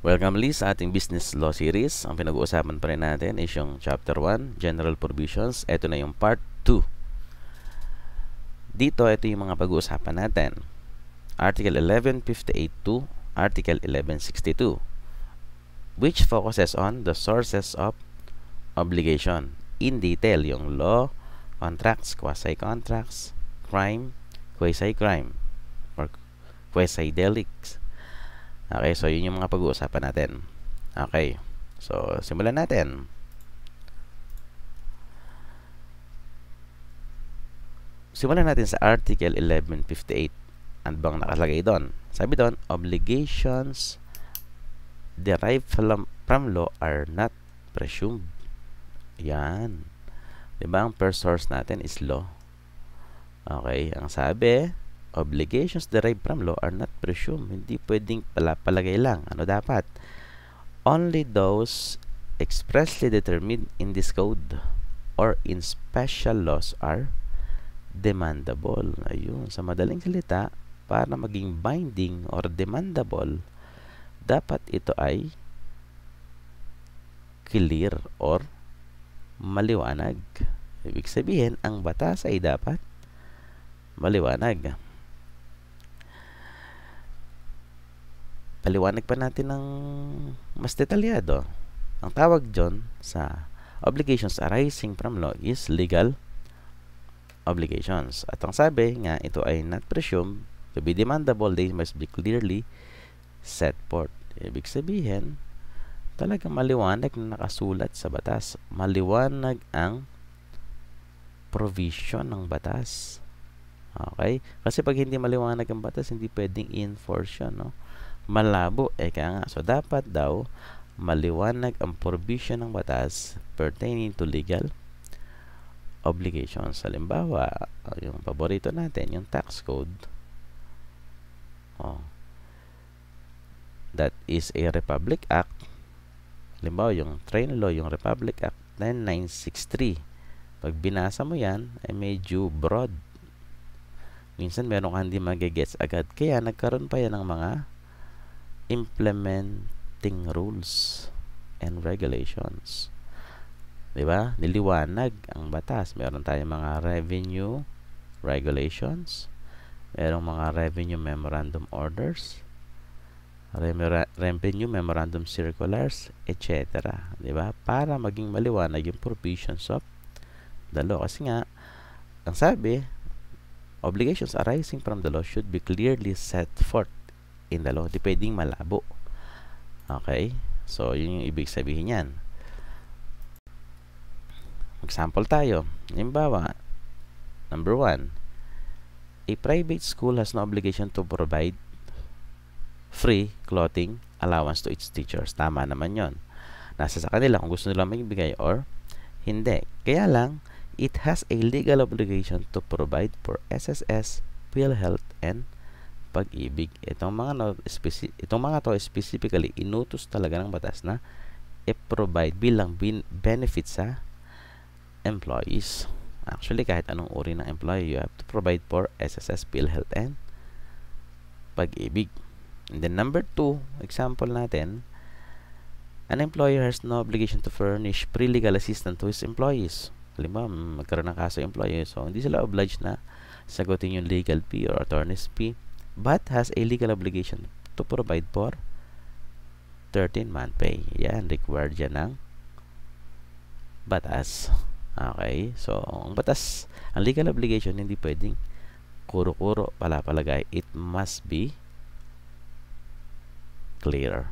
Welcome Lee sa ating Business Law Series. Ang pinag-uusapan pa rin natin is yung Chapter 1, General Provisions. Ito na yung Part 2. Dito, ito yung mga pag-uusapan natin. Article 1158 1158.2, Article 1162, which focuses on the sources of obligation. In detail, yung law, contracts, quasi-contracts, crime, quasi-crime, or quasi-delicts, Okay, so yun yung mga pag-uusapan natin. Okay, so simulan natin. Simulan natin sa Article 1158. Ano bang nakalagay doon? Sabi doon, obligations derived from, from law are not presumed. Yan. Diba? Ang first source natin is law. Okay. Ang sabi, Obligations derived from law are not presumed. Hindi pwedeng pala palagay lang. Ano dapat? Only those expressly determined in this code or in special laws are demandable. Ayun, sa madaling salita, para maging binding or demandable, dapat ito ay clear or maliwanag. Ibig sabihin, ang batas ay dapat maliwanag. paliwanag pa natin ng mas detalyado. Ang tawag dyan sa obligations arising from law is legal obligations. At ang sabi nga, ito ay not presumed to be demandable, they must be clearly set forth. Ibig sabihin, talagang maliwanag na nakasulat sa batas. Maliwanag ang provision ng batas. Okay? Kasi pag hindi maliwanag ang batas, hindi pwedeng enforce yun, no? malabo. Eh kaya nga, so dapat daw maliwanag ang provision ng batas pertaining to legal obligations. Halimbawa, yung paborito natin, yung tax code. Oh. That is a Republic Act. Halimbawa, yung train law, yung Republic Act 10963. Pag binasa mo yan, ay eh, medyo broad. Minsan meron kang hindi magigets agad. Kaya nagkaroon pa yan ng mga implementing rules and regulations. 'Di ba? Niliwanag ang batas. Meron tayong mga revenue regulations, merong mga revenue memorandum orders, revenue memorandum circulars, etc. 'Di ba? Para maging maliwanag yung provisions of the law kasi nga ang sabi, obligations arising from the law should be clearly set forth in the law. Di pwedeng malabo. Okay? So, yun yung ibig sabihin niyan. Example tayo. Halimbawa, number one, a private school has no obligation to provide free clothing allowance to its teachers. Tama naman yon. Nasa sa kanila kung gusto nila magbigay or hindi. Kaya lang, it has a legal obligation to provide for SSS, PhilHealth, and pag-ibig. Itong mga, no, specific, itong mga to specifically, inutos talaga ng batas na i-provide bilang bin- benefit sa employees. Actually, kahit anong uri ng employee, you have to provide for SSS, PhilHealth, and pag-ibig. And then number two, example natin, an employer has no obligation to furnish pre-legal assistance to his employees. Halimbawa, magkaroon ng kaso employee, so hindi sila obliged na sagutin yung legal fee or attorney's fee but has a legal obligation to provide for 13-month pay. Yan, required yan ng batas. Okay? So, ang batas, ang legal obligation, hindi pwedeng kuro-kuro pala palagay. It must be clear.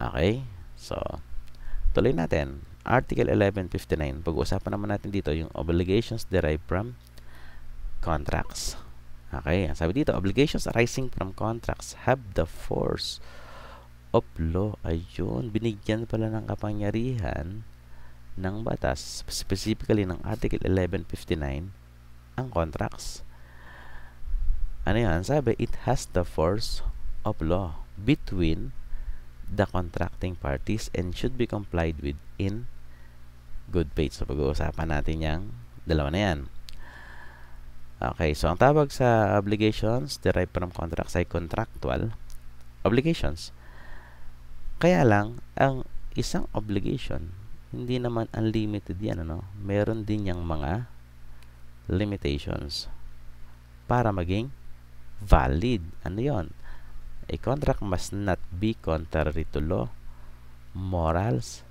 Okay? So, tuloy natin. Article 1159. Pag-uusapan naman natin dito yung obligations derived from contracts. Okay, ang sabi dito, obligations arising from contracts have the force of law. Ayun, binigyan pala ng kapangyarihan ng batas, specifically ng Article 1159, ang contracts. Ano yan? Sabi, it has the force of law between the contracting parties and should be complied with in good faith. So, pag-uusapan natin yung dalawa na yan. Okay, so ang tawag sa obligations derived from contracts ay contractual obligations. Kaya lang, ang isang obligation, hindi naman unlimited yan, ano? Meron din yung mga limitations para maging valid. Ano yon? A contract must not be contrary to law, morals,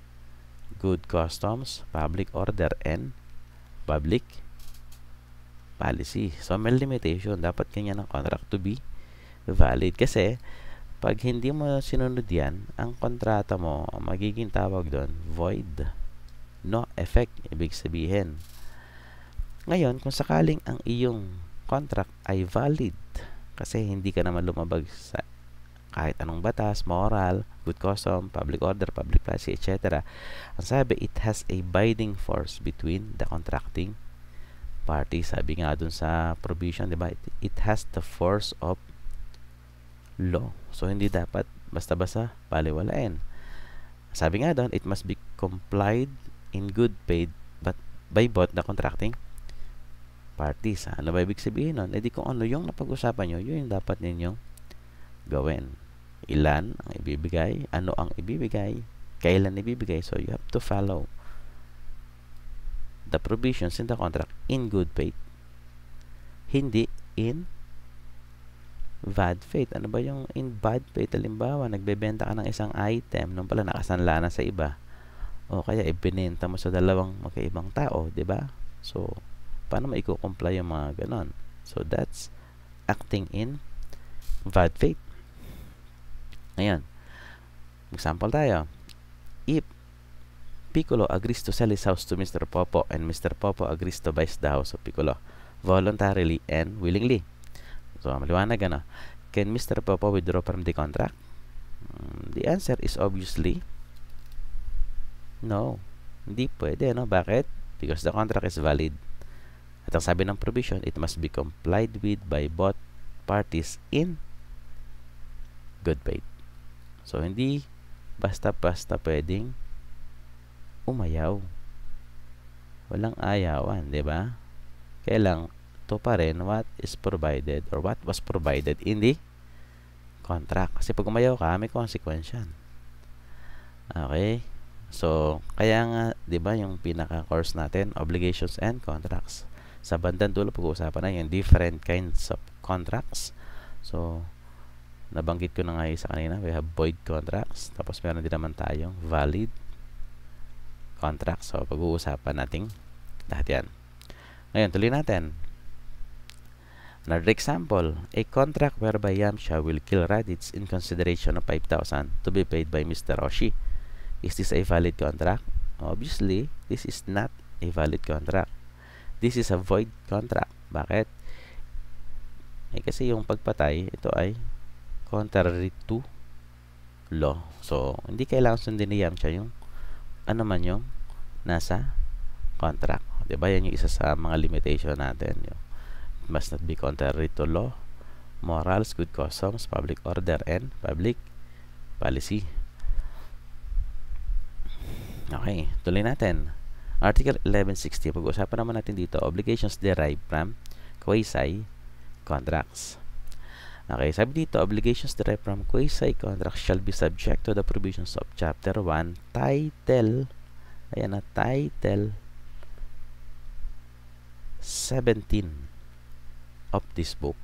good customs, public order, and public policy. So, may limitation. Dapat kanya ng contract to be valid. Kasi, pag hindi mo sinunod yan, ang kontrata mo, ang magiging tawag doon, void. No effect, ibig sabihin. Ngayon, kung sakaling ang iyong contract ay valid, kasi hindi ka naman lumabag sa kahit anong batas, moral, good custom, public order, public policy, etc. Ang sabi, it has a binding force between the contracting party sabi nga dun sa provision di ba it, it has the force of law so hindi dapat basta-basta paliwalain sabi nga doon it must be complied in good faith but by both the contracting parties ah, ano ba ibig sabihin noon edi eh, kung ano yung napag-usapan niyo yun yung dapat ninyong gawin ilan ang ibibigay ano ang ibibigay kailan ibibigay so you have to follow the provisions in the contract in good faith. Hindi in bad faith. Ano ba yung in bad faith? Halimbawa, nagbebenta ka ng isang item nung pala nakasanla na sa iba. O kaya ibinenta mo sa dalawang magkaibang tao, 'di ba? So, paano maiko-comply yung mga ganon? So, that's acting in bad faith. Ngayon, example tayo. If Piccolo agrees to sell his house to Mr. Popo and Mr. Popo agrees to buy the house of Piccolo voluntarily and willingly. So, maliwanag ano. Can Mr. Popo withdraw from the contract? Mm, the answer is obviously no. Hindi pwede, no? Bakit? Because the contract is valid. At ang sabi ng provision, it must be complied with by both parties in good faith. So, hindi basta-basta pwedeng umayaw. Walang ayawan, di ba? Kaya to pa rin, what is provided or what was provided in the contract. Kasi pag umayaw ka, may consequence Okay? So, kaya nga, di ba, yung pinaka-course natin, obligations and contracts. Sa bandang dulo, pag-uusapan na yung different kinds of contracts. So, nabanggit ko na nga sa kanina, we have void contracts. Tapos meron din naman tayong valid contract. So, pag-uusapan natin lahat yan. Ngayon, tuloy natin. Another example, a contract whereby Yamcha will kill Raditz in consideration of 5,000 to be paid by Mr. Roshi. Is this a valid contract? Obviously, this is not a valid contract. This is a void contract. Bakit? Eh, kasi yung pagpatay, ito ay contrary to law. So, hindi kailangan sundin ni Yamcha yung ano man yung nasa contract. 'Di ba? Yan yung isa sa mga limitation natin. Yung must not be contrary to law, morals, good customs, public order, and public policy. Okay, tuloy natin. Article 1160, pag-uusapan naman natin dito, obligations derived from quasi contracts. Okay, sabi dito, obligations derived from quasi-contract shall be subject to the provisions of Chapter 1, Title, ayan na, Title 17 of this book.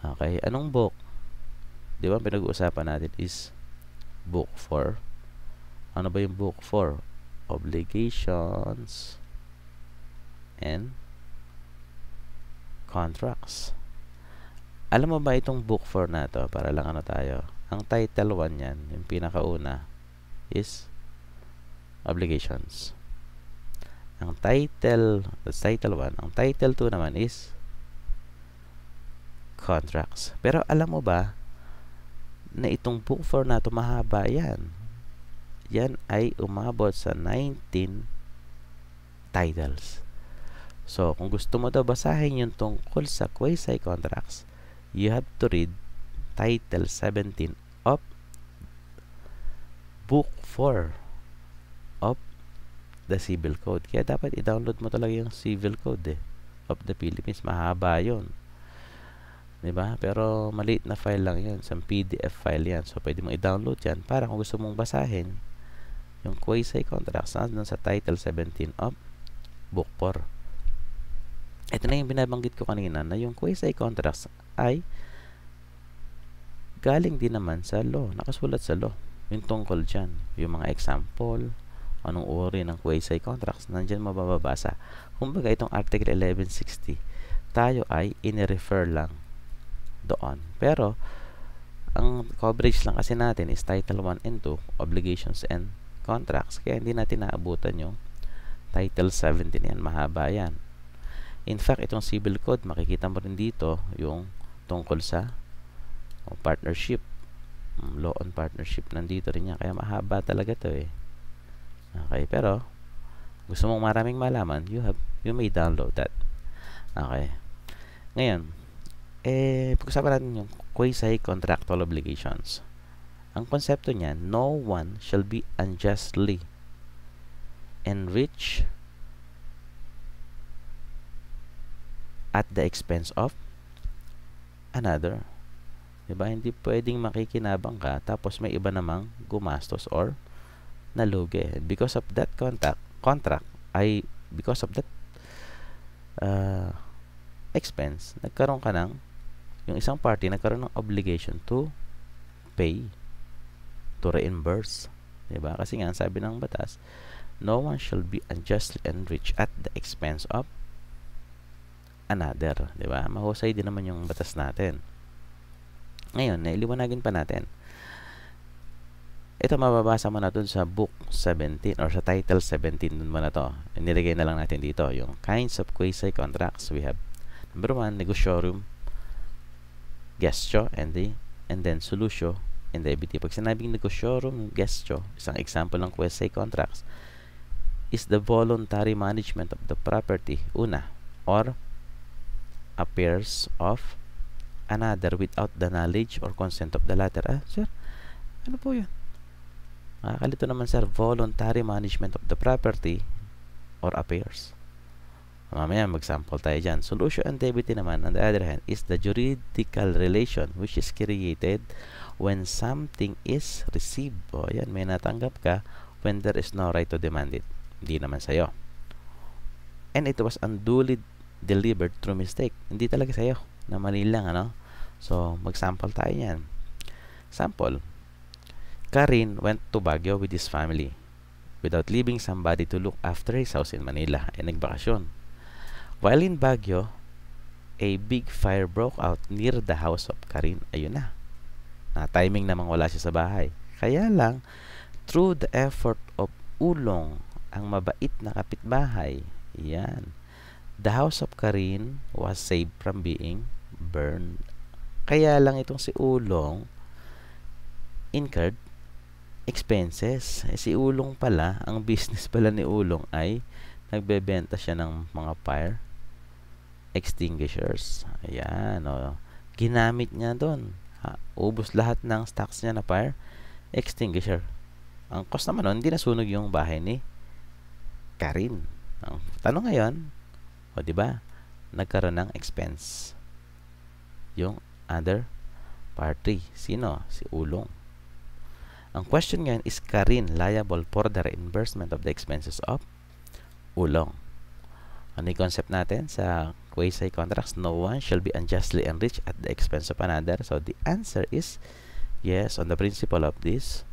Okay, anong book? Di ba, pinag-uusapan natin is book 4. Ano ba yung book 4? Obligations and contracts. Alam mo ba itong book 4 na to? Para lang ano tayo. Ang title 1 yan, yung pinakauna, is Obligations. Ang title, that's title 1. Ang title 2 naman is Contracts. Pero alam mo ba, na itong book 4 na to mahaba yan. Yan ay umabot sa 19 titles. So, kung gusto mo daw basahin yung tungkol sa quasi-contracts, you have to read title 17 of book 4 of the civil code. Kaya dapat i-download mo talaga yung civil code eh, of the Philippines. Mahaba yun. ba diba? Pero maliit na file lang yun. Isang PDF file yan. So, pwede mong i-download yan para kung gusto mong basahin yung quasi contracts na sa title 17 of book 4. Ito na yung binabanggit ko kanina na yung quasi contracts ay galing din naman sa law. Nakasulat sa law. Yung tungkol dyan. Yung mga example, anong uri ng quasi contracts, nandyan mabababasa. Kumbaga, itong Article 1160, tayo ay in-refer lang doon. Pero, ang coverage lang kasi natin is Title 1 and 2, Obligations and Contracts. Kaya hindi natin naabutan yung Title 17 yan, mahaba yan. In fact, itong Civil Code, makikita mo rin dito yung tungkol sa o, oh, partnership hmm, law on partnership nandito rin yan kaya mahaba talaga to eh okay pero gusto mong maraming malaman you have you may download that okay ngayon eh pag-usapan natin yung quasi contractual obligations ang konsepto niya no one shall be unjustly enriched at the expense of another. Diba? Hindi pwedeng makikinabang ka tapos may iba namang gumastos or nalugi. Because of that contract, contract ay because of that uh, expense, nagkaroon ka ng yung isang party nagkaroon ng obligation to pay to reimburse. Diba? Kasi nga, sabi ng batas, no one shall be unjustly enriched at the expense of another, 'di ba? Mahusay din naman yung batas natin. Ngayon, nailiwanagin pa natin. Ito mababasa mo na dun sa book 17 or sa title 17 dun mo na to. Nilagay na lang natin dito yung kinds of quasi contracts we have. Number 1, negosyorum, gestio, and the and then solutio and debiti. Pag sinabing negosyorum, gestio, isang example ng quasi contracts is the voluntary management of the property, una, or appears of another without the knowledge or consent of the latter. Ah, sir, ano po yun? Nakakalito naman sir, voluntary management of the property or appears. Mamaya mag-sample tayo dyan. Solution activity naman, on the other hand, is the juridical relation which is created when something is received. O, yan, may natanggap ka when there is no right to demand it. Hindi naman sa'yo. And it was unduly delivered through mistake. Hindi talaga sa'yo. Na mali lang, ano? So, mag-sample tayo yan. Sample. Karin went to Baguio with his family without leaving somebody to look after his house in Manila. Ay, nagbakasyon. While in Baguio, a big fire broke out near the house of Karin. Ayun na. Na timing namang wala siya sa bahay. Kaya lang, through the effort of Ulong, ang mabait na kapitbahay, yan, The house of Karin was saved from being burned. Kaya lang itong si Ulong incurred expenses. Eh, si Ulong pala, ang business pala ni Ulong ay nagbebenta siya ng mga fire extinguishers. Ayan, o. Oh. Ginamit niya doon. Ha, ubos lahat ng stocks niya na fire extinguisher. Ang cost naman nun, hindi nasunog yung bahay ni Karin. Ang tanong ngayon, o, di ba? Nagkaroon ng expense. Yung other party. Sino? Si Ulong. Ang question ngayon is Karin liable for the reimbursement of the expenses of Ulong. Ano yung concept natin sa quasi contracts? No one shall be unjustly enriched at the expense of another. So the answer is yes on the principle of this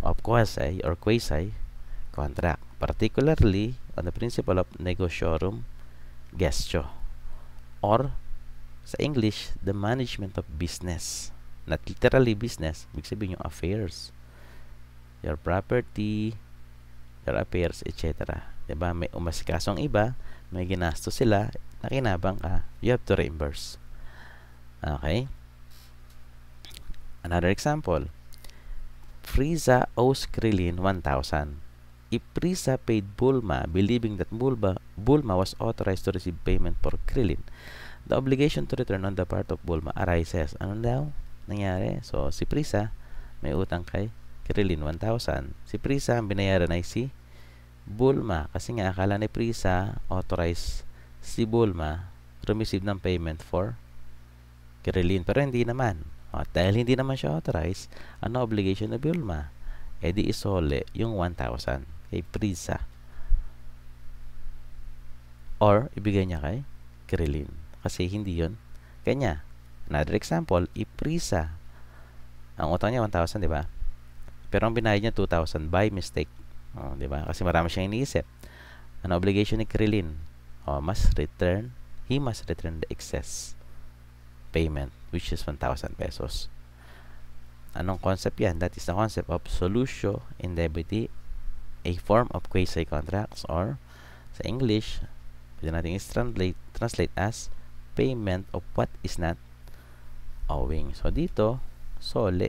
of quasi or quasi contract, particularly on the principle of negotiorum gestio or sa English, the management of business. Not literally business, ibig sabihin yung affairs. Your property, your affairs, etc. Diba? May umasikasong iba, may ginasto sila, nakinabang ka, you have to reimburse. Okay? Another example, Frieza owes Krillin 1,000. Iprisa paid Bulma, believing that Bulma, Bulma was authorized to receive payment for Krillin. The obligation to return on the part of Bulma arises. Ano daw nangyari? So, si Prisa may utang kay Krillin 1,000. Si Prisa ang binayaran ay si Bulma kasi nga akala ni Prisa authorized si Bulma to receive ng payment for Krillin pero hindi naman. O, dahil hindi naman siya authorized, ano obligation ni Bulma? Eh di isole yung 1,000 kay Prisa or ibigay niya kay Krillin kasi hindi yon kanya another example iprisa ang utang niya 1,000 di ba pero ang binayad niya 2,000 by mistake oh, di ba kasi marami siyang iniisip an obligation ni Krillin oh, must return he must return the excess payment which is 1,000 pesos anong concept yan that is the concept of solutio indebity a form of quasi-contracts or sa English, pwede natin translate translate as payment of what is not owing. So, dito, soli.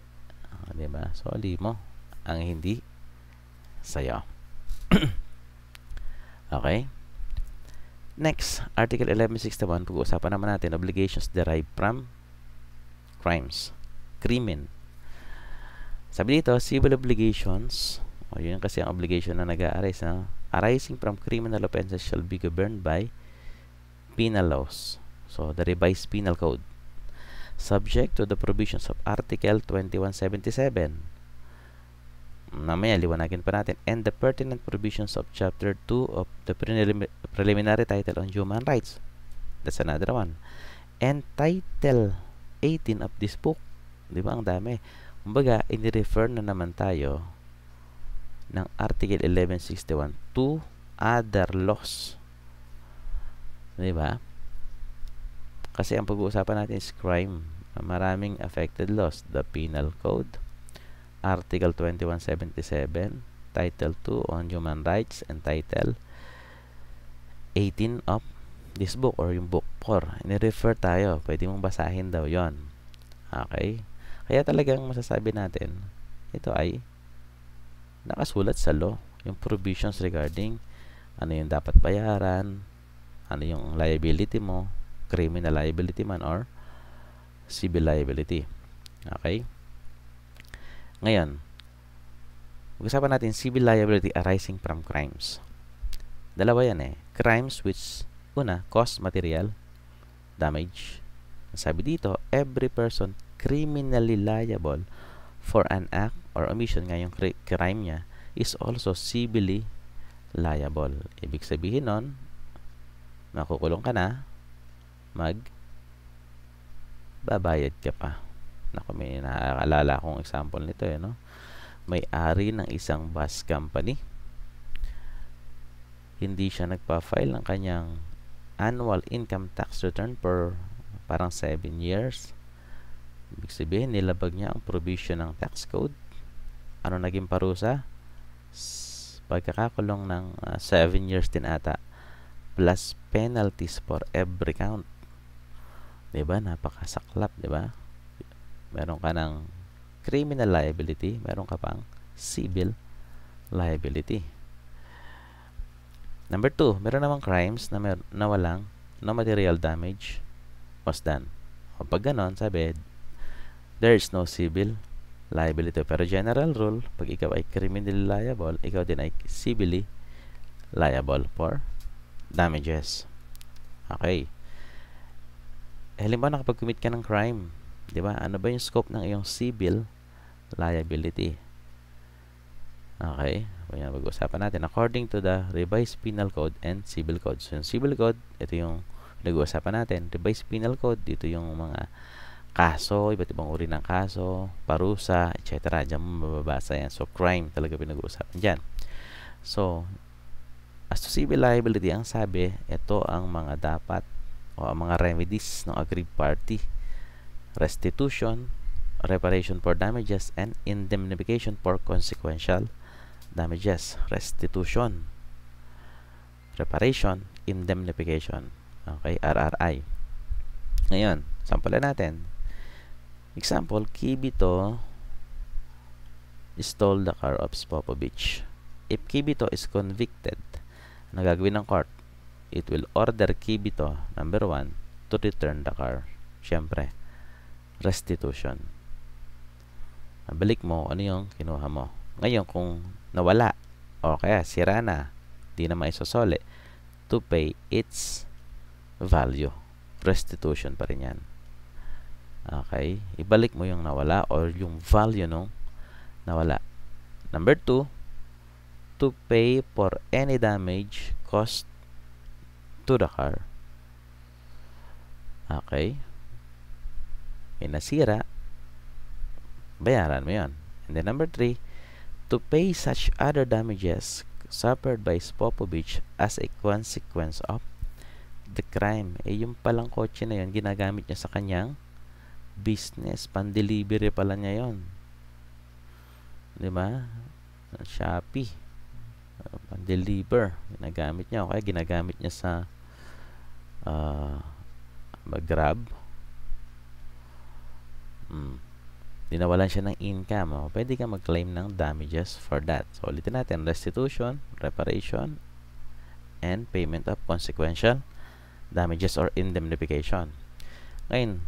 oh, diba? Soli mo ang hindi sa'yo. okay? Next, Article 1161, pag-uusapan naman natin obligations derived from crimes, Crimen. Sabi dito, civil obligations o, yun kasi ang obligation na nag-a-arise. No? Arising from criminal offenses shall be governed by penal laws. So, the revised penal code. Subject to the provisions of Article 2177. Mamaya, liwanagin pa natin. And the pertinent provisions of Chapter 2 of the prelim Preliminary Title on Human Rights. That's another one. And Title 18 of this book. Di ba? Ang dami. Kumbaga, ini-refer na naman tayo ng Article 1161 to other laws. Di ba? Kasi ang pag-uusapan natin is crime. Maraming affected laws. The Penal Code, Article 2177, Title 2 on Human Rights, and Title 18 of this book or yung book 4. Ni-refer tayo. Pwede mong basahin daw yon Okay? Kaya talagang masasabi natin, ito ay nakasulat sa law yung provisions regarding ano yung dapat bayaran, ano yung liability mo, criminal liability man or civil liability. Okay? Ngayon, usapan natin civil liability arising from crimes. Dalawa yan eh. Crimes which, una, cause material damage. Sabi dito, every person criminally liable for an act or omission nga yung crime niya is also civilly liable. Ibig sabihin nun, makukulong ka na, mag babayad ka pa. Naku, may naaalala akong example nito eh, no? May-ari ng isang bus company. Hindi siya nagpa-file ng kanyang annual income tax return per parang 7 years Ibig sabihin, nilabag niya ang provision ng tax code. Ano naging parusa? pagkakakulong ng 7 uh, ah, years din ata plus penalties for every count. 'Di ba? Napakasaklap, 'di ba? Meron ka ng criminal liability, meron ka pang civil liability. Number 2, meron namang crimes na, mer na walang no material damage was done. O pag ganon, sabi, There is no civil liability. Pero general rule, pag ikaw ay criminally liable, ikaw din ay civilly liable for damages. Okay. Eh, halimbawa, nakapag-commit ka ng crime. di ba Ano ba yung scope ng iyong civil liability? Okay. Kaya pag-usapan natin. According to the Revised Penal Code and Civil Code. So, yung Civil Code, ito yung nag-uusapan natin. Revised Penal Code, dito yung mga kaso, iba't ibang uri ng kaso, parusa, etc. Diyan mababasa yan. So, crime talaga pinag-uusapan dyan. So, as to civil liability, ang sabi, ito ang mga dapat o ang mga remedies ng aggrieved party. Restitution, reparation for damages, and indemnification for consequential damages. Restitution, reparation, indemnification. Okay, RRI. Ngayon, sample natin. Example, Kibito stole the car of Popovich. If Kibito is convicted, nagagawin ng court? It will order Kibito, number one, to return the car. Siyempre, restitution. Balik mo, ano yung kinuha mo? Ngayon, kung nawala, o kaya sira na, di na maisosole, to pay its value. Restitution pa rin yan. Okay? Ibalik mo yung nawala or yung value nung nawala. Number 2, to pay for any damage caused to the car. Okay? May nasira, bayaran mo yun. And then number 3, to pay such other damages suffered by Spopovich as a consequence of the crime. Eh, yung palang kotse na yun, ginagamit niya sa kanyang business, pan-delivery pala niya 'yon. 'Di ba? Shopee. Uh, pan-deliver, ginagamit niya o kaya ginagamit niya sa uh, mag-grab. Mm. Dinawalan siya ng income. O, oh, pwede ka mag-claim ng damages for that. So, ulitin natin. Restitution, reparation, and payment of consequential damages or indemnification. Ngayon,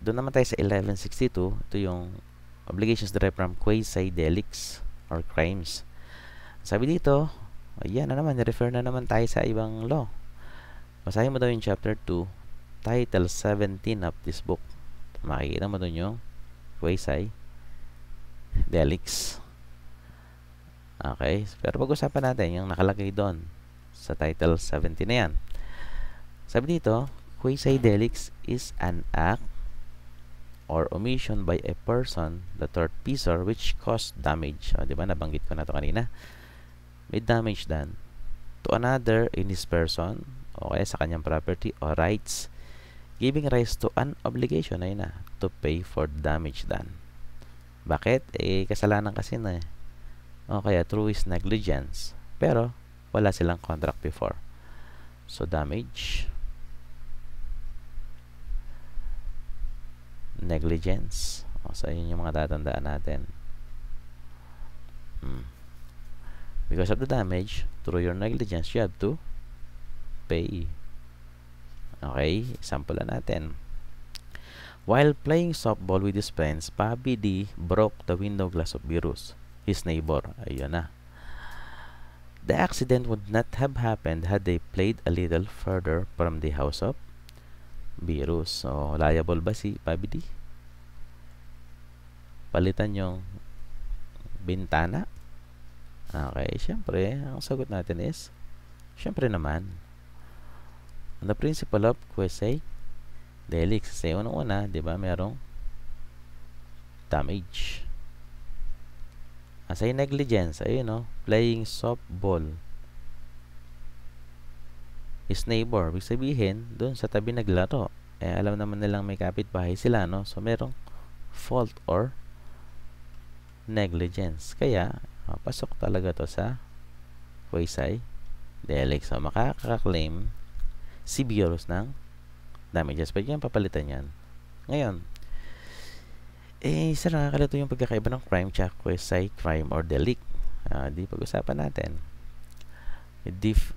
doon naman tayo sa 1162, ito yung obligations derived from quasi-delicts or crimes. Sabi dito, ayan na naman, refer na naman tayo sa ibang law. Basahin mo daw yung chapter 2, title 17 of this book. Makikita mo doon yung quasi-delicts. Okay, pero pag-usapan natin yung nakalagay doon sa title 17 na yan. Sabi dito, quasi-delicts is an act or omission by a person, the third pisser, which caused damage. O, ah, di ba? Nabanggit ko na to kanina. May damage done to another in his person o kaya sa kanyang property or rights giving rise to an obligation ay na to pay for damage done. Bakit? Eh, kasalanan kasi na eh. O kaya through his negligence. Pero, wala silang contract before. So, damage negligence. O, so, yun yung mga tatandaan natin. Hmm. Because of the damage, through your negligence, you have to pay. Okay, example na natin. While playing softball with his friends, Bobby D broke the window glass of Virus, his neighbor. Ayun na. The accident would not have happened had they played a little further from the house of virus. So, liable ba si PUBG? Palitan yung bintana. Okay, syempre, ang sagot natin is, syempre naman, on the principle of QSA, delix. Kasi unang-una, di ba, merong damage. As a negligence, ayun no, playing softball his neighbor. Ibig sabihin, doon sa tabi naglaro. Eh, alam naman nilang may kapitbahay sila, no? So, merong fault or negligence. Kaya, uh, pasok talaga to sa quasi delict. So, makakaklaim si Biorus ng damages. Pwede yan, papalitan yan. Ngayon, eh, isa nakakalito yung pagkakaiba ng crime tsaka quasi crime or delict. Uh, di pag-usapan natin.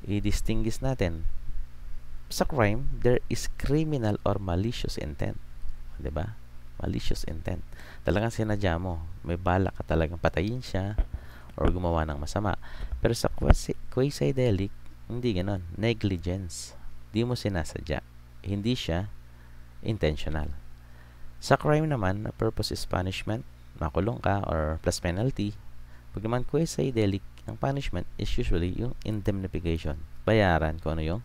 I-distinguish natin sa crime, there is criminal or malicious intent. 'Di ba? Malicious intent. Talagang sinadya mo. May balak ka talagang patayin siya or gumawa ng masama. Pero sa quasi, quasi delict, hindi ganoon. Negligence. Hindi mo sinasadya. Hindi siya intentional. Sa crime naman, na purpose is punishment, makulong ka or plus penalty. Pag naman quasi delict, ang punishment is usually yung indemnification. Bayaran ko ano yung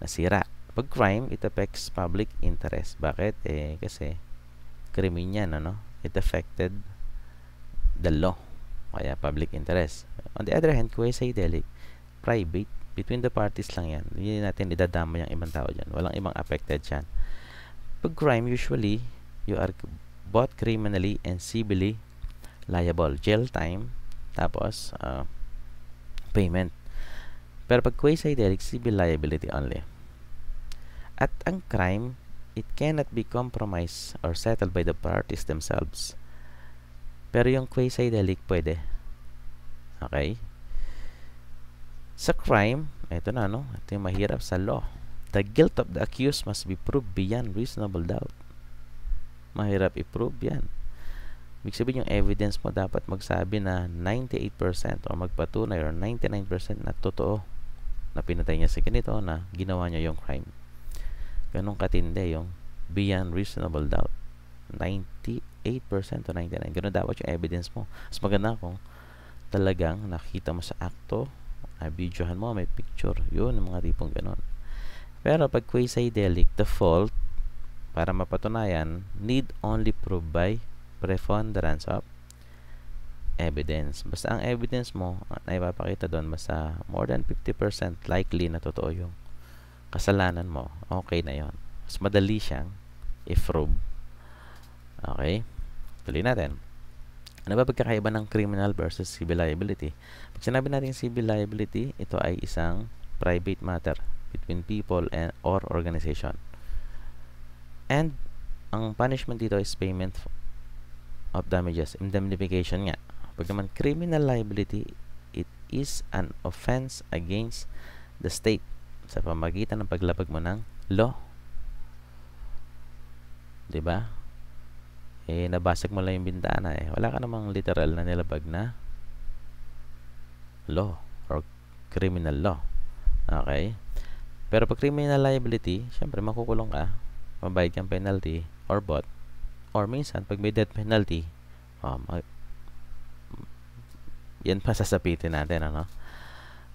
nasira. Pag crime, it affects public interest. Bakit? Eh, kasi krimen yan, ano? It affected the law. Kaya public interest. On the other hand, quasi delic, private, between the parties lang yan. Hindi natin idadama yung ibang tao dyan. Walang ibang affected dyan. Pag crime, usually, you are both criminally and civilly liable. Jail time, tapos uh, payment pero pag quasi delict, civil liability only. At ang crime, it cannot be compromised or settled by the parties themselves. Pero yung quasi delict pwede. Okay? Sa crime, ito na no, ito yung mahirap sa law. The guilt of the accused must be proved beyond reasonable doubt. Mahirap i-prove yan. Ibig sabihin yung evidence mo dapat magsabi na 98% o magpatunay or 99% na totoo na pinatay niya si ganito na ginawa niya yung crime. Ganong katindi yung beyond reasonable doubt. 98% to 99. Ganun dapat yung evidence mo. Mas maganda kung talagang nakita mo sa akto, na-videohan mo, may picture. Yun, mga tipong ganun. Pero pag quasi delict, the fault, para mapatunayan, need only prove by preponderance of evidence. Basta ang evidence mo ah, na ipapakita doon, basta more than 50% likely na totoo yung kasalanan mo, okay na yon. Mas madali siyang i-prove. Okay? Tuloy natin. Ano ba pagkakaiba ng criminal versus civil liability? Pag sinabi natin civil liability, ito ay isang private matter between people and or organization. And ang punishment dito is payment of damages, indemnification nga. Pag criminal liability, it is an offense against the state sa pamagitan ng paglabag mo ng law. 'Di ba? Eh nabasag mo lang yung bintana eh. Wala ka namang literal na nilabag na law or criminal law. Okay? Pero pag criminal liability, syempre makukulong ka, mabayad kang penalty or bot or minsan pag may death penalty, um, yan pa sasapitin natin, ano?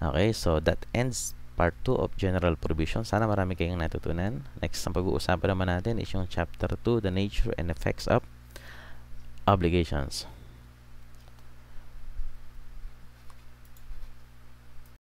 Okay, so that ends part 2 of general provision. Sana marami kayong natutunan. Next ang pag-uusapan naman natin is yung chapter 2, the nature and effects of obligations.